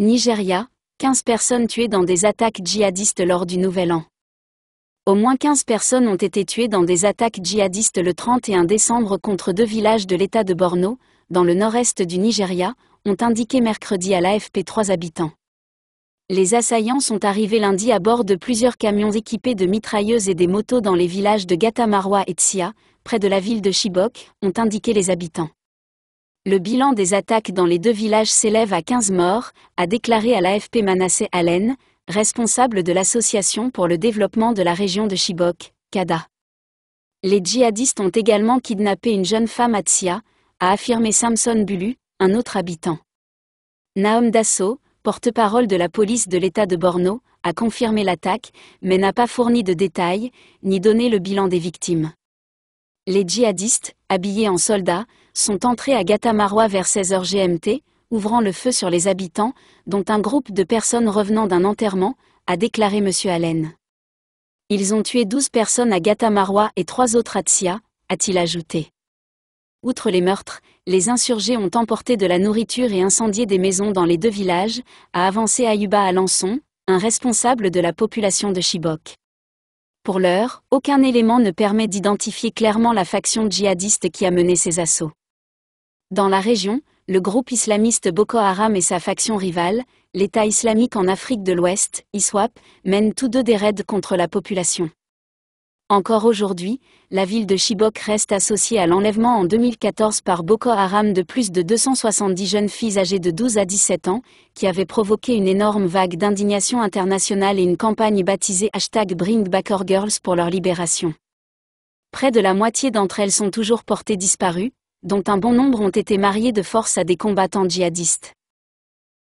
Nigeria, 15 personnes tuées dans des attaques djihadistes lors du Nouvel An. Au moins 15 personnes ont été tuées dans des attaques djihadistes le 31 décembre contre deux villages de l'État de Borno, dans le nord-est du Nigeria, ont indiqué mercredi à l'AFP trois habitants. Les assaillants sont arrivés lundi à bord de plusieurs camions équipés de mitrailleuses et des motos dans les villages de Gatamarwa et Tsia, près de la ville de Chibok, ont indiqué les habitants. Le bilan des attaques dans les deux villages s'élève à 15 morts, a déclaré à l'AFP Manasseh Allen, responsable de l'Association pour le développement de la région de Chibok, Kada. Les djihadistes ont également kidnappé une jeune femme à Tsia, a affirmé Samson Bulu, un autre habitant. Naom Dasso, porte-parole de la police de l'État de Borno, a confirmé l'attaque, mais n'a pas fourni de détails, ni donné le bilan des victimes. Les djihadistes, habillés en soldats, sont entrés à Gatamarwa vers 16h GMT, ouvrant le feu sur les habitants, dont un groupe de personnes revenant d'un enterrement, a déclaré M. Allen. Ils ont tué 12 personnes à Gatamarwa et 3 autres à Tsia, a-t-il ajouté. Outre les meurtres, les insurgés ont emporté de la nourriture et incendié des maisons dans les deux villages, a avancé Ayuba Alençon, un responsable de la population de Chibok. Pour l'heure, aucun élément ne permet d'identifier clairement la faction djihadiste qui a mené ces assauts. Dans la région, le groupe islamiste Boko Haram et sa faction rivale, l'État islamique en Afrique de l'Ouest, ISWAP, mènent tous deux des raids contre la population. Encore aujourd'hui, la ville de Chibok reste associée à l'enlèvement en 2014 par Boko Haram de plus de 270 jeunes filles âgées de 12 à 17 ans, qui avait provoqué une énorme vague d'indignation internationale et une campagne baptisée hashtag Bring Back Girls pour leur libération. Près de la moitié d'entre elles sont toujours portées disparues, dont un bon nombre ont été mariés de force à des combattants djihadistes.